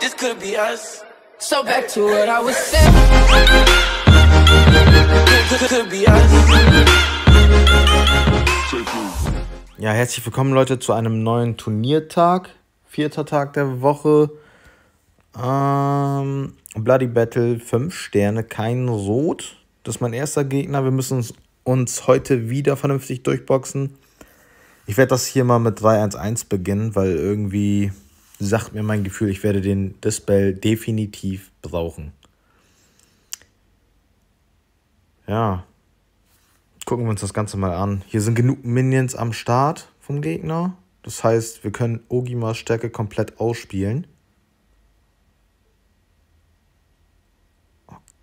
this could be us. So back to what I was saying. Could be us. Ja, herzlich willkommen Leute zu einem neuen Turniertag. Vierter Tag der Woche. Ähm, Bloody Battle 5 Sterne, kein Rot. Das ist mein erster Gegner. Wir müssen uns, uns heute wieder vernünftig durchboxen. Ich werde das hier mal mit 3-1-1 beginnen, weil irgendwie sagt mir mein Gefühl, ich werde den Dispel definitiv brauchen. Ja. Gucken wir uns das Ganze mal an. Hier sind genug Minions am Start vom Gegner. Das heißt, wir können Ogimas Stärke komplett ausspielen.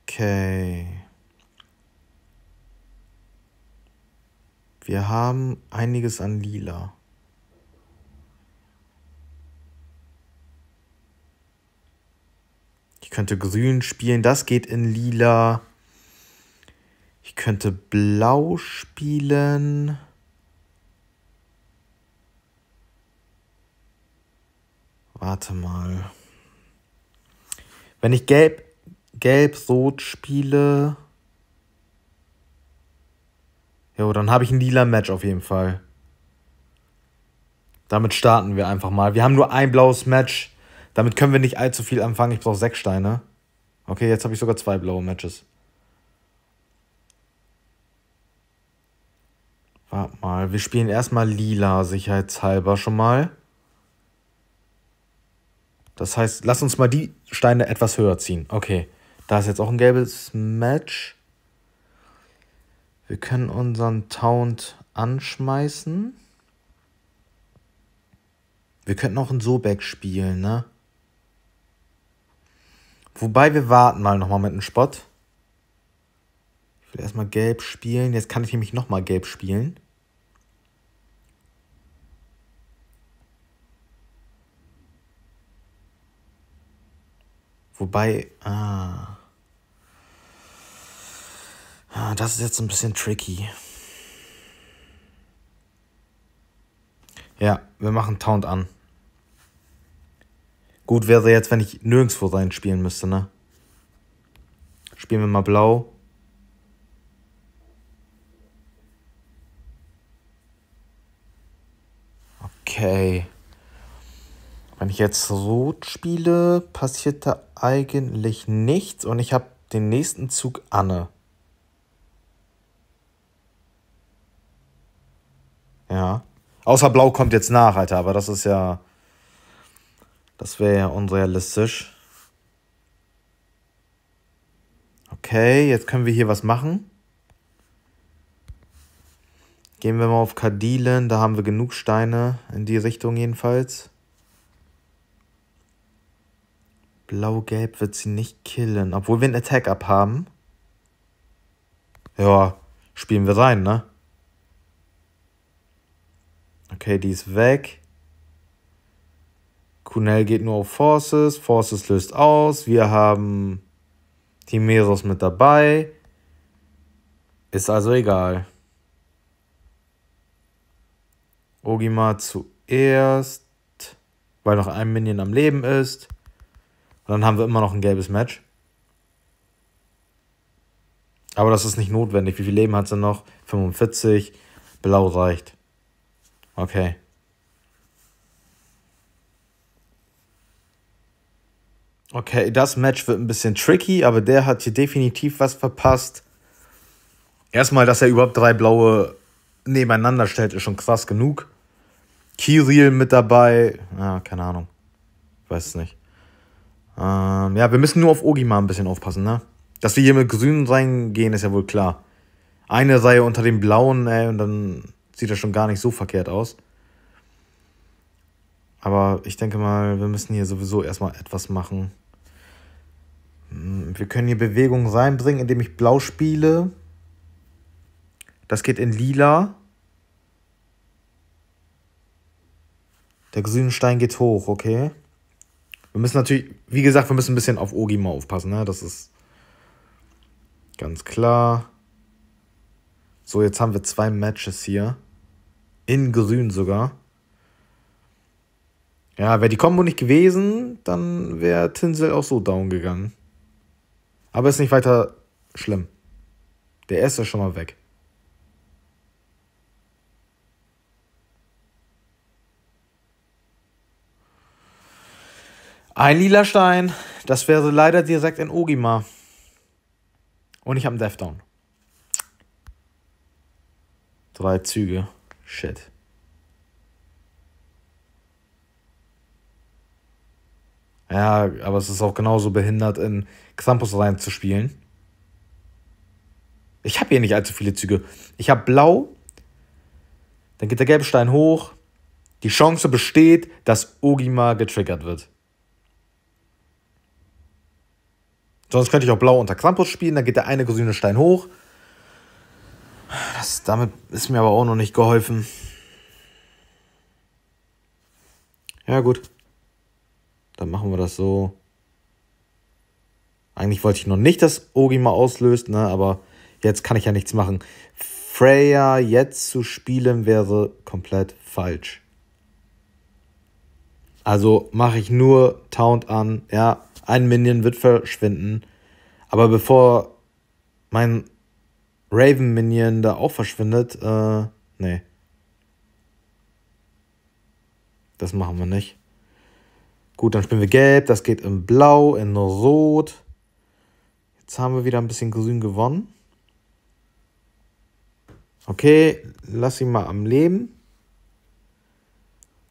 Okay. Wir haben einiges an Lila. Ich könnte grün spielen, das geht in lila. Ich könnte blau spielen. Warte mal. Wenn ich gelb, gelb, rot spiele. Jo, dann habe ich ein lila Match auf jeden Fall. Damit starten wir einfach mal. Wir haben nur ein blaues Match. Damit können wir nicht allzu viel anfangen. Ich brauche sechs Steine. Okay, jetzt habe ich sogar zwei blaue Matches. Warte mal, wir spielen erstmal lila, sicherheitshalber schon mal. Das heißt, lass uns mal die Steine etwas höher ziehen. Okay, da ist jetzt auch ein gelbes Match. Wir können unseren Taunt anschmeißen. Wir könnten auch einen Sobek spielen, ne? Wobei wir warten mal nochmal mit einem Spot. Ich will erstmal gelb spielen. Jetzt kann ich nämlich nochmal gelb spielen. Wobei, ah. ah. Das ist jetzt ein bisschen tricky. Ja, wir machen Taunt an. Gut wäre jetzt, wenn ich nirgendwo rein spielen müsste, ne? Spielen wir mal blau. Okay. Wenn ich jetzt rot spiele, passiert da eigentlich nichts und ich habe den nächsten Zug Anne. Ja. Außer Blau kommt jetzt nach, Alter, aber das ist ja das wäre ja unrealistisch. Okay, jetzt können wir hier was machen. Gehen wir mal auf Kadilen, da haben wir genug Steine, in die Richtung jedenfalls. Blau-Gelb wird sie nicht killen, obwohl wir einen Attack-Up haben. Ja, spielen wir rein, ne? Okay, die ist weg. Kunel geht nur auf Forces, Forces löst aus, wir haben Timeros mit dabei. Ist also egal. Ogima zuerst, weil noch ein Minion am Leben ist. Und dann haben wir immer noch ein gelbes Match. Aber das ist nicht notwendig. Wie viel Leben hat sie noch? 45. Blau reicht. Okay. Okay, das Match wird ein bisschen tricky, aber der hat hier definitiv was verpasst. Erstmal, dass er überhaupt drei blaue nebeneinander stellt, ist schon krass genug. Kiriel mit dabei. Ah, keine Ahnung. weiß es nicht. Ähm, ja, wir müssen nur auf Ogi ein bisschen aufpassen, ne? Dass wir hier mit Grün reingehen, ist ja wohl klar. Eine Reihe unter dem Blauen, ey, und dann sieht das schon gar nicht so verkehrt aus. Aber ich denke mal, wir müssen hier sowieso erstmal etwas machen. Hm, wir können hier Bewegung reinbringen, indem ich blau spiele. Das geht in lila. Der grüne Stein geht hoch, okay. Wir müssen natürlich, wie gesagt, wir müssen ein bisschen auf Ogi mal aufpassen, ne? Das ist ganz klar. So, jetzt haben wir zwei Matches hier. In grün sogar. Ja, wäre die Combo nicht gewesen, dann wäre Tinsel auch so down gegangen. Aber ist nicht weiter schlimm. Der erste ist schon mal weg. Ein lila Stein. Das wäre leider direkt in Ogima. Und ich habe einen Death Down. Drei Züge. Shit. Ja, aber es ist auch genauso behindert, in Krampus reinzuspielen. Ich habe hier nicht allzu viele Züge. Ich habe blau, dann geht der gelbe Stein hoch. Die Chance besteht, dass Ogima getriggert wird. Sonst könnte ich auch blau unter Krampus spielen, dann geht der eine grüne Stein hoch. Das, damit ist mir aber auch noch nicht geholfen. Ja, gut. Dann machen wir das so. Eigentlich wollte ich noch nicht, dass Ogi mal auslöst, ne? aber jetzt kann ich ja nichts machen. Freya jetzt zu spielen wäre komplett falsch. Also mache ich nur Taunt an. Ja, ein Minion wird verschwinden. Aber bevor mein Raven Minion da auch verschwindet, äh, nee. Das machen wir nicht. Gut, dann spielen wir gelb, das geht in blau, in rot. Jetzt haben wir wieder ein bisschen grün gewonnen. Okay, lass ihn mal am Leben.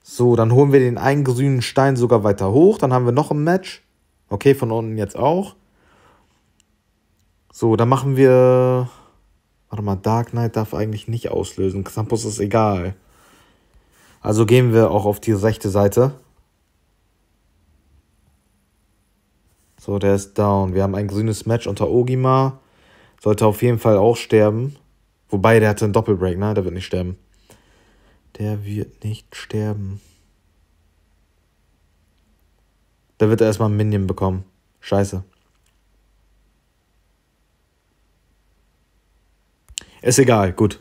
So, dann holen wir den einen grünen Stein sogar weiter hoch. Dann haben wir noch ein Match. Okay, von unten jetzt auch. So, dann machen wir... Warte mal, Dark Knight darf eigentlich nicht auslösen. Xampus ist egal. Also gehen wir auch auf die rechte Seite. So, der ist down. Wir haben ein grünes Match unter Ogima. Sollte auf jeden Fall auch sterben. Wobei, der hatte einen Doppelbreak, ne? Der wird nicht sterben. Der wird nicht sterben. Da wird er erstmal einen Minion bekommen. Scheiße. Ist egal, gut.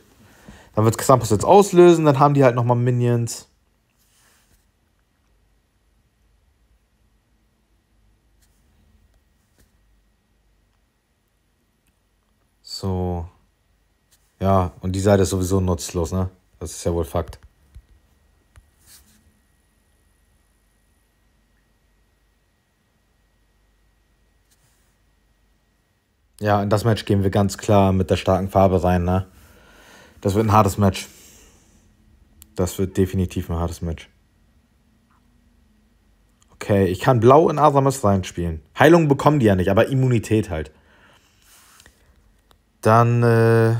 Dann wird Xampus jetzt auslösen, dann haben die halt nochmal Minions. So. Ja, und die Seite ist sowieso nutzlos, ne? Das ist ja wohl Fakt. Ja, in das Match gehen wir ganz klar mit der starken Farbe rein, ne? Das wird ein hartes Match. Das wird definitiv ein hartes Match. Okay, ich kann blau in Asamas reinspielen. Heilung bekommen die ja nicht, aber Immunität halt. Dann äh,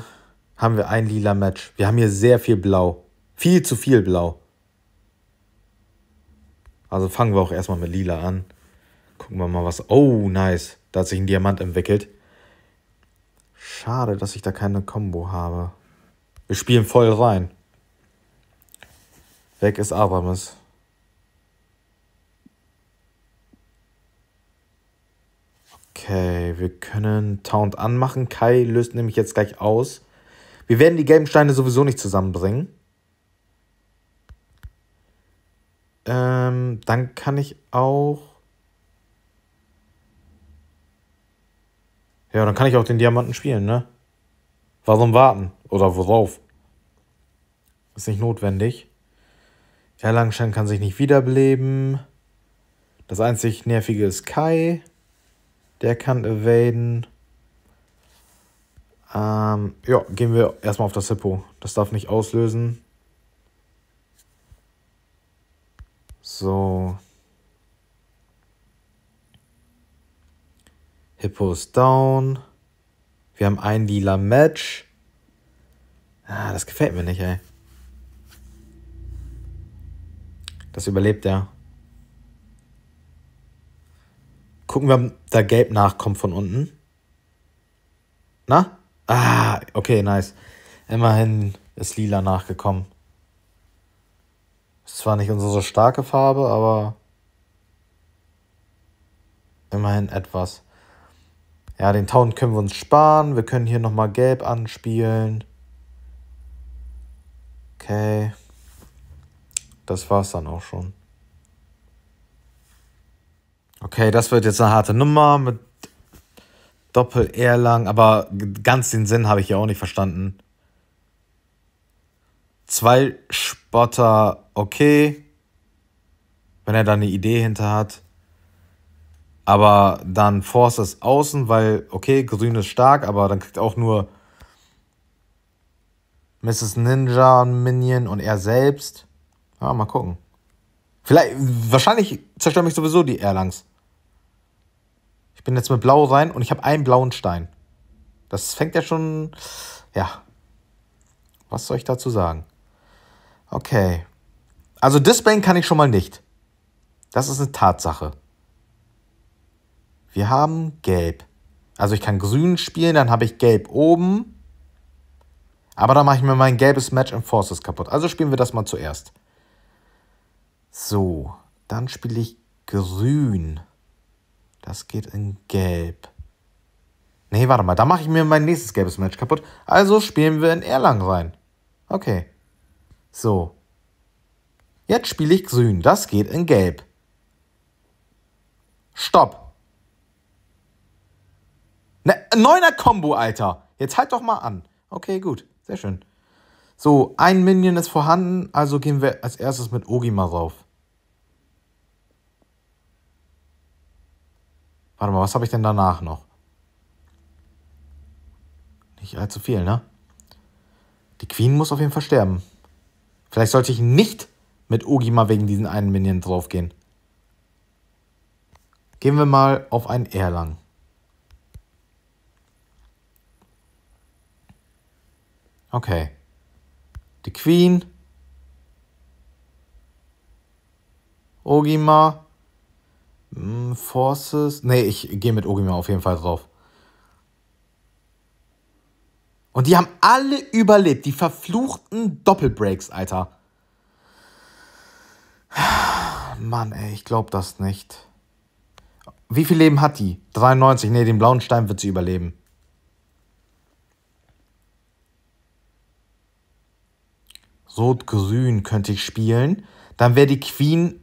haben wir ein lila Match. Wir haben hier sehr viel Blau. Viel zu viel Blau. Also fangen wir auch erstmal mit lila an. Gucken wir mal was. Oh, nice. Da hat sich ein Diamant entwickelt. Schade, dass ich da keine Combo habe. Wir spielen voll rein. Weg ist Abramis. Okay, wir können Taunt anmachen. Kai löst nämlich jetzt gleich aus. Wir werden die gelben Steine sowieso nicht zusammenbringen. Ähm, dann kann ich auch... Ja, dann kann ich auch den Diamanten spielen, ne? Warum warten? Oder worauf? Ist nicht notwendig. Erlangenstein kann sich nicht wiederbeleben. Das einzig Nervige ist Kai. Der kann evaden. Ähm, ja, gehen wir erstmal auf das Hippo. Das darf nicht auslösen. So. Hippo ist down. Wir haben ein lila Match. Ah, das gefällt mir nicht, ey. Das überlebt er. Gucken wir, ob da gelb nachkommt von unten. Na? Ah, okay, nice. Immerhin ist lila nachgekommen. Ist zwar nicht unsere so starke Farbe, aber immerhin etwas. Ja, den Town können wir uns sparen. Wir können hier nochmal gelb anspielen. Okay. Das war's dann auch schon. Okay, das wird jetzt eine harte Nummer mit Doppel-R-Lang, aber ganz den Sinn habe ich ja auch nicht verstanden. Zwei Spotter, okay. Wenn er da eine Idee hinter hat. Aber dann Force ist außen, weil, okay, Grün ist stark, aber dann kriegt auch nur Mrs. Ninja, Minion und er selbst. Ja, mal gucken. Vielleicht, wahrscheinlich zerstören mich sowieso die Erlangs. Ich bin jetzt mit Blau rein und ich habe einen blauen Stein. Das fängt ja schon. Ja. Was soll ich dazu sagen? Okay. Also Displayen kann ich schon mal nicht. Das ist eine Tatsache. Wir haben Gelb. Also ich kann Grün spielen, dann habe ich Gelb oben. Aber dann mache ich mir mein gelbes Match in Forces kaputt. Also spielen wir das mal zuerst. So, dann spiele ich grün. Das geht in gelb. Nee, warte mal, da mache ich mir mein nächstes gelbes Match kaputt. Also spielen wir in Erlangen rein. Okay. So. Jetzt spiele ich grün. Das geht in gelb. Stopp. Ne, neuner Combo, Alter. Jetzt halt doch mal an. Okay, gut. Sehr schön. So, ein Minion ist vorhanden, also gehen wir als erstes mit Ogima rauf. Warte mal, was habe ich denn danach noch? Nicht allzu viel, ne? Die Queen muss auf jeden Fall sterben. Vielleicht sollte ich nicht mit Ogima wegen diesen einen Minion draufgehen. Gehen wir mal auf einen Erlang. Okay. Die Queen. Ogima. Hm, Forces. Nee, ich gehe mit Ogima auf jeden Fall drauf. Und die haben alle überlebt. Die verfluchten Doppelbreaks, Alter. Mann, ey, ich glaube das nicht. Wie viel Leben hat die? 93. Nee, den blauen Stein wird sie überleben. Rot-Grün könnte ich spielen. Dann wäre die Queen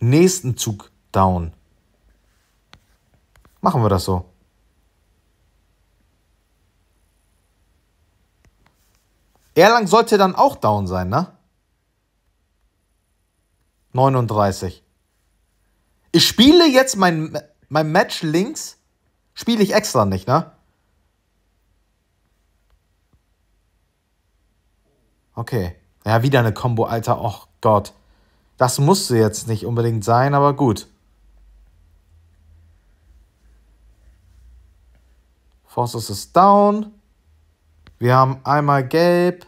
nächsten Zug down. Machen wir das so. Erlang sollte dann auch down sein, ne? 39. Ich spiele jetzt mein, mein Match links, spiele ich extra nicht, ne? Okay. Ja, wieder eine Combo, Alter. Och Gott. Das musste jetzt nicht unbedingt sein, aber gut. Forces ist down. Wir haben einmal gelb.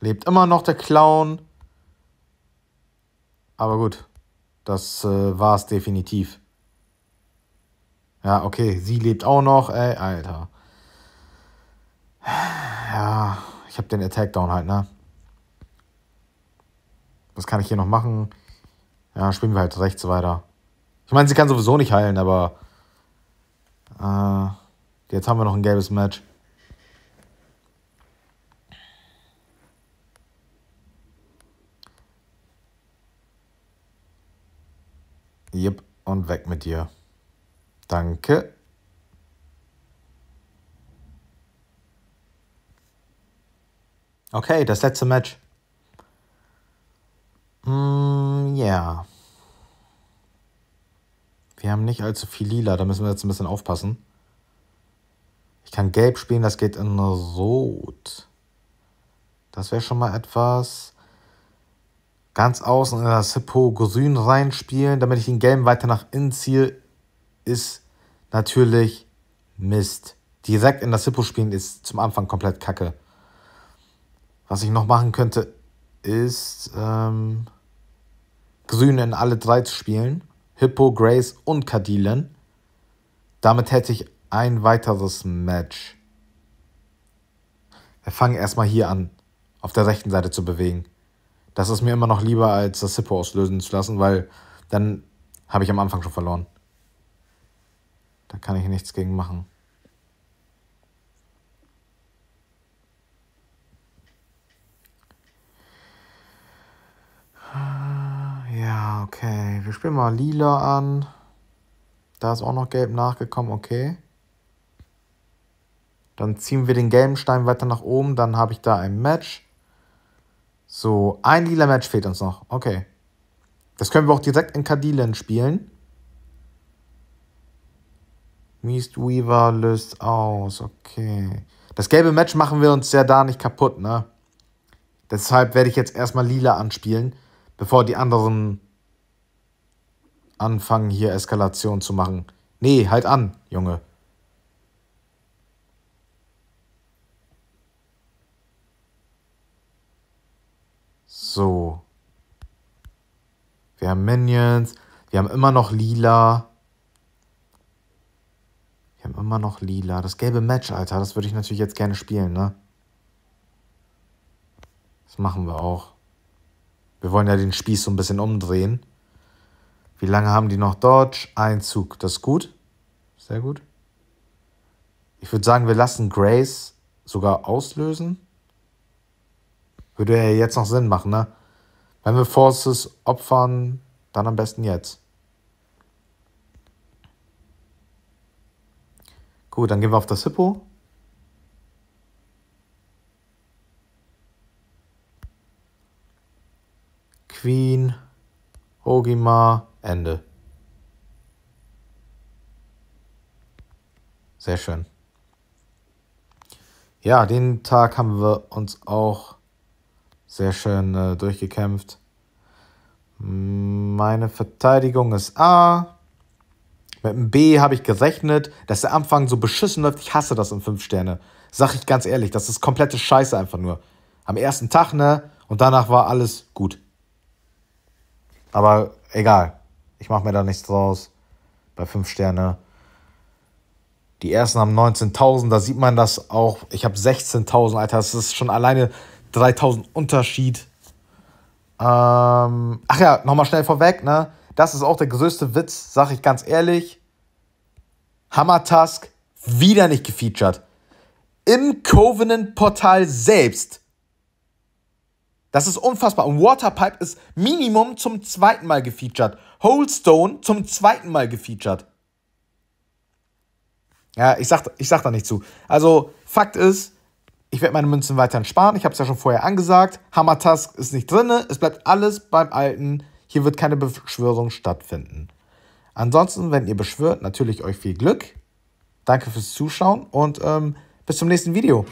Lebt immer noch der Clown. Aber gut, das äh, es definitiv. Ja, okay, sie lebt auch noch, ey, Alter. Ja, ich habe den Attack Down halt, ne? Was kann ich hier noch machen? Ja, spielen wir halt rechts weiter. Ich meine, sie kann sowieso nicht heilen, aber äh, jetzt haben wir noch ein gelbes Match. Jep, und weg mit dir. Danke. Okay, das letzte Match. Mm, ja. Yeah. Wir haben nicht allzu viel lila, da müssen wir jetzt ein bisschen aufpassen. Ich kann gelb spielen, das geht in rot. Das wäre schon mal etwas. Ganz außen in das Hippo Grün reinspielen, damit ich den gelben weiter nach innen ziehe, ist natürlich Mist. Direkt in das Hippo spielen ist zum Anfang komplett kacke. Was ich noch machen könnte, ist ähm, Grün in alle drei zu spielen. Hippo, Grace und Kadilen. Damit hätte ich ein weiteres Match. Wir fangen erstmal hier an, auf der rechten Seite zu bewegen. Das ist mir immer noch lieber, als das Hippo auslösen zu lassen, weil dann habe ich am Anfang schon verloren. Da kann ich nichts gegen machen. Ja, okay. Wir spielen mal lila an. Da ist auch noch gelb nachgekommen, okay. Dann ziehen wir den gelben Stein weiter nach oben. Dann habe ich da ein Match. So, ein lila Match fehlt uns noch. Okay. Das können wir auch direkt in Kadilen spielen. Mistweaver löst aus. Okay. Das gelbe Match machen wir uns ja da nicht kaputt, ne? Deshalb werde ich jetzt erstmal lila anspielen bevor die anderen anfangen, hier Eskalation zu machen. Nee, halt an, Junge. So. Wir haben Minions. Wir haben immer noch Lila. Wir haben immer noch Lila. Das gelbe Match, Alter. Das würde ich natürlich jetzt gerne spielen, ne? Das machen wir auch. Wir wollen ja den Spieß so ein bisschen umdrehen. Wie lange haben die noch Dodge? Ein Zug. Das ist gut. Sehr gut. Ich würde sagen, wir lassen Grace sogar auslösen. Würde ja jetzt noch Sinn machen, ne? Wenn wir Forces opfern, dann am besten jetzt. Gut, dann gehen wir auf das Hippo. Queen, Ogima, Ende. Sehr schön. Ja, den Tag haben wir uns auch sehr schön äh, durchgekämpft. Meine Verteidigung ist A. Mit dem B habe ich gerechnet, dass der Anfang so beschissen läuft. Ich hasse das in 5 Sterne. Sag ich ganz ehrlich, das ist komplette Scheiße einfach nur. Am ersten Tag, ne? Und danach war alles gut. Aber egal. Ich mache mir da nichts draus. Bei 5 Sterne. Die ersten haben 19.000. Da sieht man das auch. Ich habe 16.000, Alter. Das ist schon alleine 3.000 Unterschied. Ähm, ach ja, nochmal schnell vorweg, ne? Das ist auch der größte Witz, sag ich ganz ehrlich. Hammer Task wieder nicht gefeatured. Im Covenant-Portal selbst das ist unfassbar. Und Waterpipe ist Minimum zum zweiten Mal gefeatured. Holestone zum zweiten Mal gefeatured. Ja, ich sag, ich sag da nicht zu. Also, Fakt ist, ich werde meine Münzen weiterhin sparen. Ich habe es ja schon vorher angesagt. Hammer Task ist nicht drin. Es bleibt alles beim Alten. Hier wird keine Beschwörung stattfinden. Ansonsten, wenn ihr beschwört, natürlich euch viel Glück. Danke fürs Zuschauen und ähm, bis zum nächsten Video.